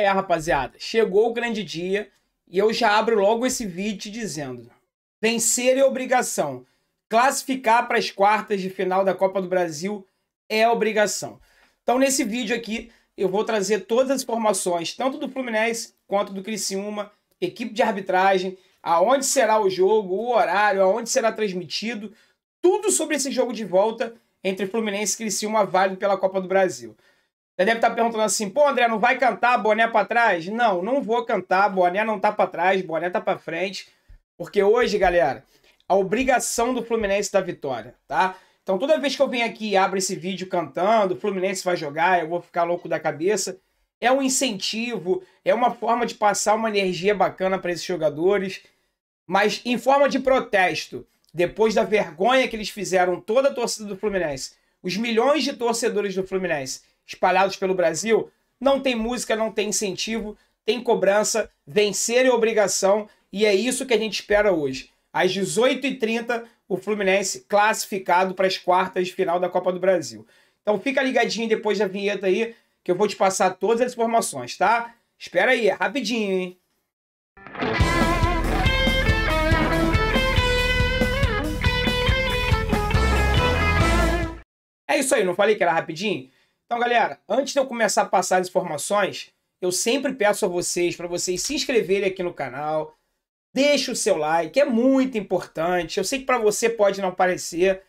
É, rapaziada, chegou o grande dia e eu já abro logo esse vídeo dizendo: vencer é obrigação. Classificar para as quartas de final da Copa do Brasil é obrigação. Então, nesse vídeo aqui, eu vou trazer todas as informações, tanto do Fluminense quanto do Criciúma, equipe de arbitragem, aonde será o jogo, o horário, aonde será transmitido, tudo sobre esse jogo de volta entre Fluminense e Criciúma válido pela Copa do Brasil. Você deve estar tá perguntando assim, pô, André, não vai cantar boné para trás? Não, não vou cantar, boné não tá para trás, boné tá para frente, porque hoje, galera, a obrigação do Fluminense da vitória, tá? Então toda vez que eu venho aqui e abro esse vídeo cantando, o Fluminense vai jogar, eu vou ficar louco da cabeça, é um incentivo, é uma forma de passar uma energia bacana para esses jogadores, mas em forma de protesto, depois da vergonha que eles fizeram toda a torcida do Fluminense, os milhões de torcedores do Fluminense, espalhados pelo Brasil, não tem música, não tem incentivo, tem cobrança, vencer é obrigação e é isso que a gente espera hoje. Às 18h30, o Fluminense classificado para as quartas de final da Copa do Brasil. Então fica ligadinho depois da vinheta aí, que eu vou te passar todas as informações, tá? Espera aí, é rapidinho, hein? É isso aí, não falei que era rapidinho? Então, galera, antes de eu começar a passar as informações, eu sempre peço a vocês para vocês se inscreverem aqui no canal, deixe o seu like, é muito importante. Eu sei que para você pode não parecer,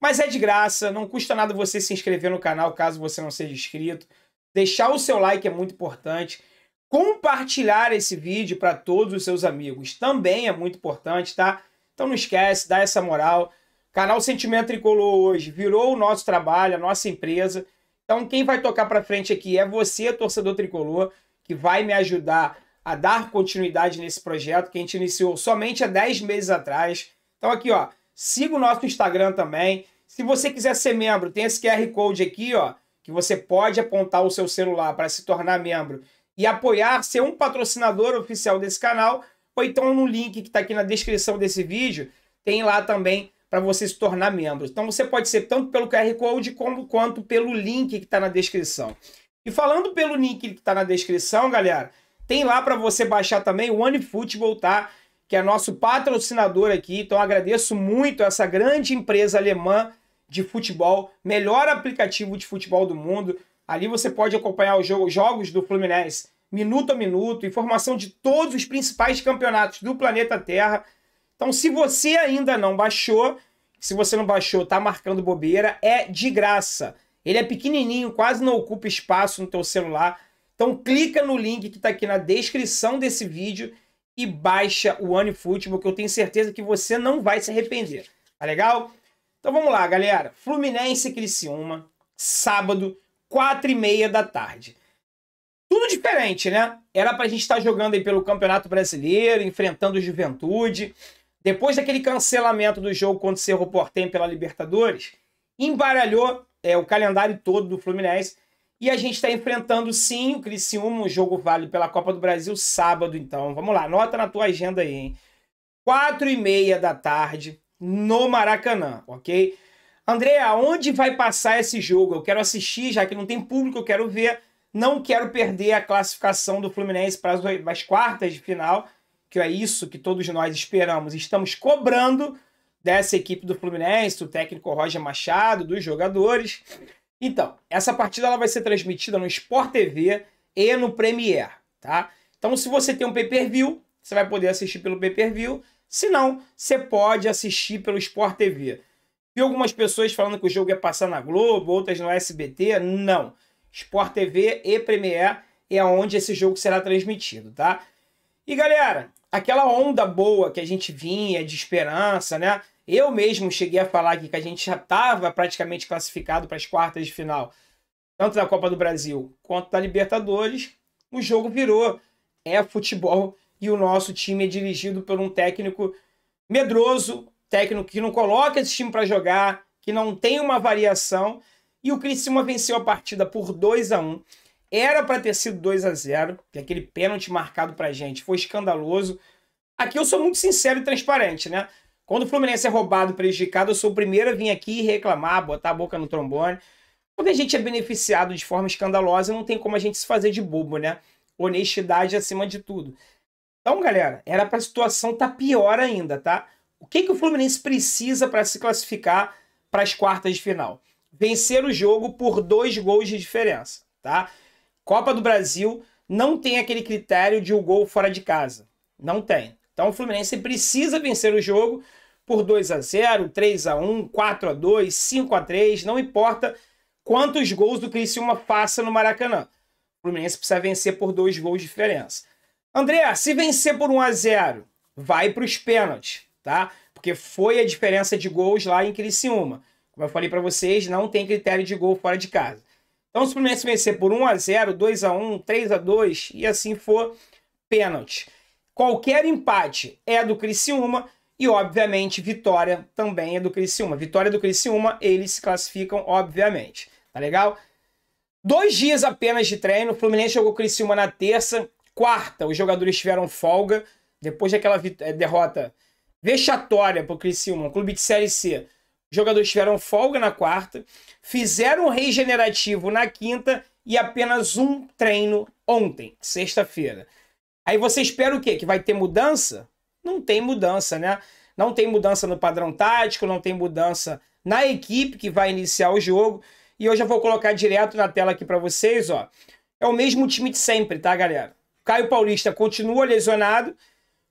mas é de graça, não custa nada você se inscrever no canal caso você não seja inscrito. Deixar o seu like é muito importante. Compartilhar esse vídeo para todos os seus amigos também é muito importante, tá? Então não esquece, dá essa moral. Canal Sentimento Tricolor hoje virou o nosso trabalho, a nossa empresa. Então, quem vai tocar para frente aqui é você, torcedor tricolor, que vai me ajudar a dar continuidade nesse projeto que a gente iniciou somente há 10 meses atrás. Então, aqui, ó, siga o nosso Instagram também. Se você quiser ser membro, tem esse QR Code aqui, ó, que você pode apontar o seu celular para se tornar membro e apoiar, ser um patrocinador oficial desse canal, ou então no link que está aqui na descrição desse vídeo, tem lá também para você se tornar membro. Então você pode ser tanto pelo QR Code como, quanto pelo link que está na descrição. E falando pelo link que está na descrição, galera, tem lá para você baixar também o OneFootball, tá? Que é nosso patrocinador aqui. Então agradeço muito essa grande empresa alemã de futebol, melhor aplicativo de futebol do mundo. Ali você pode acompanhar os jogos do Fluminense minuto a minuto, informação de todos os principais campeonatos do planeta Terra. Então, se você ainda não baixou, se você não baixou, tá marcando bobeira, é de graça. Ele é pequenininho, quase não ocupa espaço no teu celular. Então, clica no link que está aqui na descrição desse vídeo e baixa o OneFootball, que eu tenho certeza que você não vai se arrepender. Tá legal? Então vamos lá, galera. Fluminense e Criciúma, sábado, 4 e meia da tarde. Tudo diferente, né? Era pra gente estar tá jogando aí pelo Campeonato Brasileiro, enfrentando o Juventude. Depois daquele cancelamento do jogo contra o Cerro Portem pela Libertadores, embaralhou é, o calendário todo do Fluminense. E a gente está enfrentando sim o Criciúma, um jogo válido pela Copa do Brasil, sábado, então. Vamos lá, anota na tua agenda aí, hein? Quatro e meia da tarde, no Maracanã, ok? André, aonde vai passar esse jogo? Eu quero assistir, já que não tem público, eu quero ver. Não quero perder a classificação do Fluminense para as quartas de final que é isso que todos nós esperamos, estamos cobrando dessa equipe do Fluminense, do técnico Roger Machado, dos jogadores. Então, essa partida ela vai ser transmitida no Sport TV e no Premier, tá? Então, se você tem um pay-per-view, você vai poder assistir pelo pay-per-view. Se não, você pode assistir pelo Sport TV. Vi algumas pessoas falando que o jogo ia passar na Globo, outras no SBT. Não. Sport TV e Premier é onde esse jogo será transmitido, tá? E galera, aquela onda boa que a gente vinha de esperança, né? Eu mesmo cheguei a falar aqui que a gente já estava praticamente classificado para as quartas de final, tanto da Copa do Brasil quanto da Libertadores. O jogo virou. É futebol e o nosso time é dirigido por um técnico medroso, técnico que não coloca esse time para jogar, que não tem uma variação. E o Criciúma venceu a partida por 2 a 1 era para ter sido 2 a 0 que aquele pênalti marcado pra gente foi escandaloso. Aqui eu sou muito sincero e transparente, né? Quando o Fluminense é roubado, prejudicado, eu sou o primeiro a vir aqui reclamar, botar a boca no trombone. Quando a gente é beneficiado de forma escandalosa, não tem como a gente se fazer de bobo, né? Honestidade acima de tudo. Então, galera, era para a situação tá pior ainda, tá? O que, que o Fluminense precisa para se classificar para as quartas de final? Vencer o jogo por dois gols de diferença, tá? Copa do Brasil não tem aquele critério de o um gol fora de casa. Não tem. Então o Fluminense precisa vencer o jogo por 2 a 0, 3 a 1, 4 a 2, 5 a 3, não importa quantos gols do Criciúma faça no Maracanã. O Fluminense precisa vencer por dois gols de diferença. André, se vencer por 1 a 0, vai para os pênaltis, tá? Porque foi a diferença de gols lá em Criciúma. Como eu falei para vocês, não tem critério de gol fora de casa. Então, se o Fluminense vencer por 1 a 0 2 a 1 3 a 2 e assim for, pênalti. Qualquer empate é do Criciúma e, obviamente, vitória também é do Criciúma. Vitória do Criciúma, eles se classificam, obviamente. Tá legal? Dois dias apenas de treino. O Fluminense jogou Criciúma na terça. Quarta, os jogadores tiveram folga. Depois daquela eh, derrota vexatória para o Criciúma, um clube de Série C jogadores tiveram folga na quarta, fizeram um regenerativo na quinta e apenas um treino ontem, sexta-feira. Aí você espera o quê? Que vai ter mudança? Não tem mudança, né? Não tem mudança no padrão tático, não tem mudança na equipe que vai iniciar o jogo. E eu já vou colocar direto na tela aqui para vocês, ó. É o mesmo time de sempre, tá, galera? Caio Paulista continua lesionado.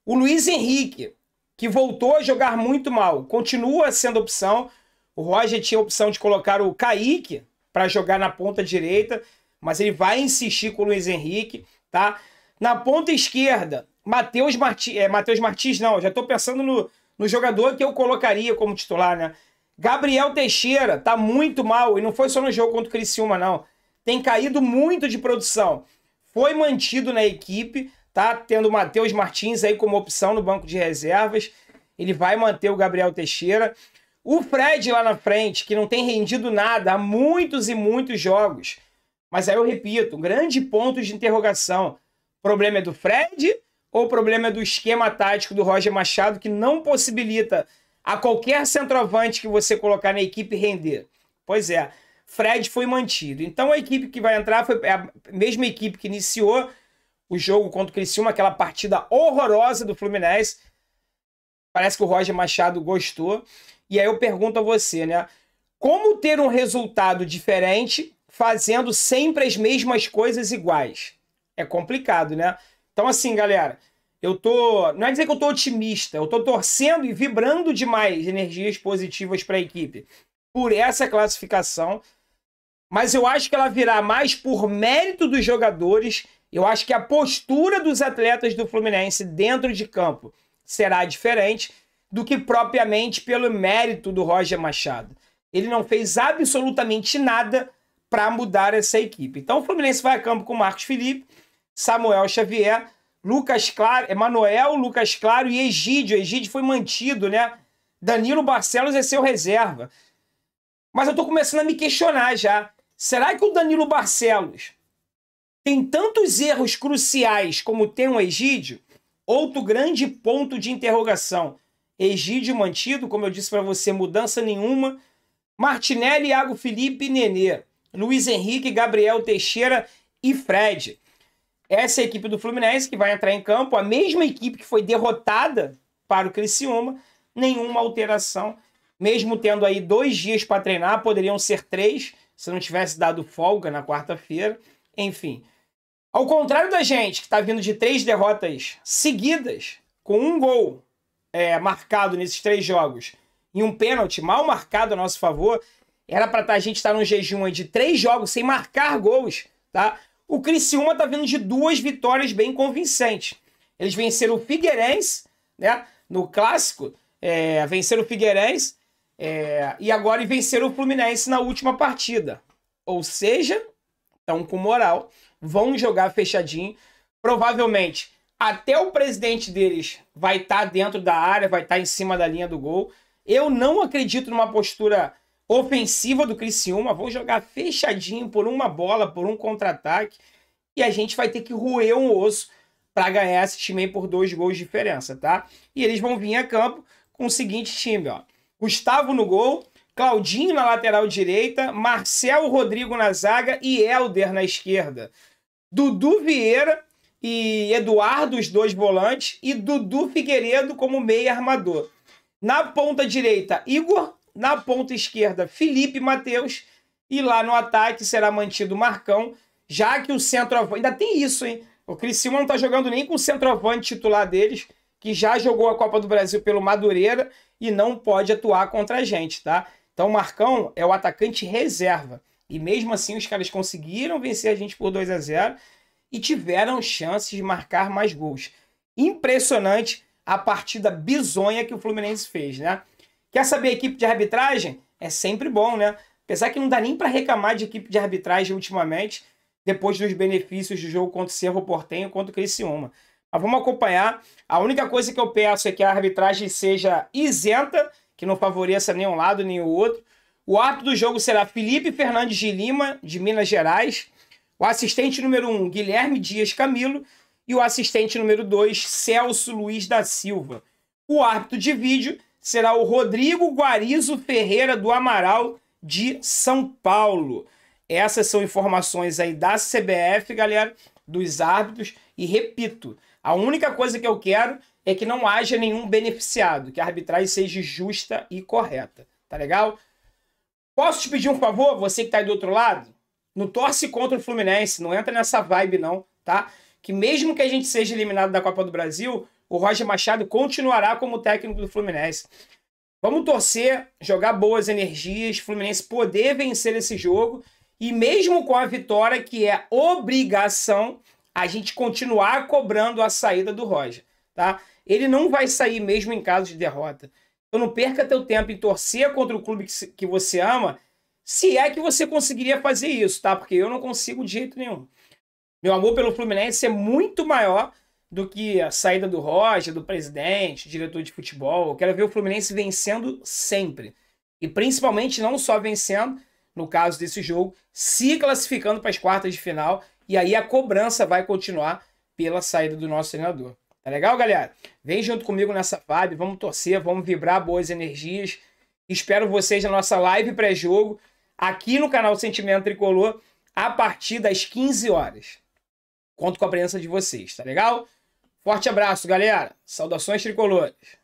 O Luiz Henrique que voltou a jogar muito mal. Continua sendo opção. O Roger tinha a opção de colocar o Kaique para jogar na ponta direita, mas ele vai insistir com o Luiz Henrique, tá? Na ponta esquerda, Matheus Martins, é, Matheus Martins não, já estou pensando no, no jogador que eu colocaria como titular, né? Gabriel Teixeira tá muito mal e não foi só no jogo contra o Criciúma não. Tem caído muito de produção. Foi mantido na equipe, Tá tendo o Matheus Martins aí como opção no banco de reservas. Ele vai manter o Gabriel Teixeira. O Fred lá na frente, que não tem rendido nada há muitos e muitos jogos. Mas aí eu repito, um grande ponto de interrogação. O problema é do Fred ou o problema é do esquema tático do Roger Machado que não possibilita a qualquer centroavante que você colocar na equipe render? Pois é, Fred foi mantido. Então a equipe que vai entrar foi a mesma equipe que iniciou, o jogo contra o Criciúma, aquela partida horrorosa do Fluminense. Parece que o Roger Machado gostou. E aí eu pergunto a você, né? Como ter um resultado diferente fazendo sempre as mesmas coisas iguais? É complicado, né? Então, assim, galera, eu tô. Não é dizer que eu tô otimista, eu tô torcendo e vibrando demais energias positivas para a equipe por essa classificação mas eu acho que ela virá mais por mérito dos jogadores. Eu acho que a postura dos atletas do Fluminense dentro de campo será diferente do que propriamente pelo mérito do Roger Machado. Ele não fez absolutamente nada para mudar essa equipe. Então o Fluminense vai a campo com Marcos Felipe, Samuel Xavier, Lucas Claro, Emanuel, Lucas Claro e Egídio. Egídio foi mantido, né? Danilo Barcelos é seu reserva. Mas eu estou começando a me questionar já. Será que o Danilo Barcelos tem tantos erros cruciais como tem o Egídio? Outro grande ponto de interrogação. Egídio mantido, como eu disse para você, mudança nenhuma. Martinelli, Iago Felipe, Nenê. Luiz Henrique, Gabriel Teixeira e Fred. Essa é a equipe do Fluminense que vai entrar em campo, a mesma equipe que foi derrotada para o Criciúma, nenhuma alteração, mesmo tendo aí dois dias para treinar, poderiam ser três, se não tivesse dado folga na quarta-feira. Enfim. Ao contrário da gente, que está vindo de três derrotas seguidas, com um gol é, marcado nesses três jogos e um pênalti mal marcado a nosso favor, era para tá, a gente estar tá num jejum de três jogos sem marcar gols, tá? O Criciúma está vindo de duas vitórias bem convincentes. Eles venceram o Figueirense, né? No clássico, é, venceram o Figueirense é, e agora venceram o Fluminense na última partida. Ou seja, estão com moral, vão jogar fechadinho. Provavelmente até o presidente deles vai estar tá dentro da área, vai estar tá em cima da linha do gol. Eu não acredito numa postura ofensiva do Criciúma. Vão jogar fechadinho por uma bola, por um contra-ataque. E a gente vai ter que roer um osso para ganhar esse time por dois gols de diferença, tá? E eles vão vir a campo com o seguinte time, ó. Gustavo no gol, Claudinho na lateral direita, Marcel Rodrigo na zaga e Helder na esquerda. Dudu Vieira e Eduardo, os dois volantes, e Dudu Figueiredo como meia armador. Na ponta direita, Igor. Na ponta esquerda, Felipe Matheus. E lá no ataque será mantido o Marcão, já que o centroavante. Ainda tem isso, hein? O Criciúma não tá jogando nem com o centroavante titular deles que já jogou a Copa do Brasil pelo Madureira e não pode atuar contra a gente, tá? Então o Marcão é o atacante reserva. E mesmo assim os caras conseguiram vencer a gente por 2 a 0 e tiveram chances de marcar mais gols. Impressionante a partida bizonha que o Fluminense fez, né? Quer saber a equipe de arbitragem? É sempre bom, né? Apesar que não dá nem para reclamar de equipe de arbitragem ultimamente, depois dos benefícios do jogo contra o Cerro Portenho contra o Criciúma. Mas ah, vamos acompanhar. A única coisa que eu peço é que a arbitragem seja isenta, que não favoreça nenhum lado nem o outro. O árbitro do jogo será Felipe Fernandes de Lima, de Minas Gerais. O assistente número 1, um, Guilherme Dias Camilo. E o assistente número 2, Celso Luiz da Silva. O árbitro de vídeo será o Rodrigo Guarizo Ferreira do Amaral, de São Paulo. Essas são informações aí da CBF, galera, dos árbitros. E repito, a única coisa que eu quero é que não haja nenhum beneficiado, que a arbitragem seja justa e correta. Tá legal? Posso te pedir um favor, você que tá aí do outro lado? Não torce contra o Fluminense, não entra nessa vibe não, tá? Que mesmo que a gente seja eliminado da Copa do Brasil, o Roger Machado continuará como técnico do Fluminense. Vamos torcer, jogar boas energias, Fluminense poder vencer esse jogo e mesmo com a vitória que é obrigação, a gente continuar cobrando a saída do Roger, tá? Ele não vai sair mesmo em caso de derrota. Então não perca teu tempo em torcer contra o clube que, você ama, se é que você conseguiria fazer isso, tá? Porque eu não consigo de jeito nenhum. Meu amor pelo Fluminense é muito maior do que a saída do Roger, do presidente, diretor de futebol. Eu quero ver o Fluminense vencendo sempre. E principalmente não só vencendo, no caso desse jogo, se classificando para as quartas de final. E aí a cobrança vai continuar pela saída do nosso treinador. Tá legal, galera? Vem junto comigo nessa vibe, vamos torcer, vamos vibrar boas energias. Espero vocês na nossa live pré-jogo, aqui no canal Sentimento Tricolor, a partir das 15 horas. Conto com a presença de vocês, tá legal? Forte abraço, galera. Saudações tricolores.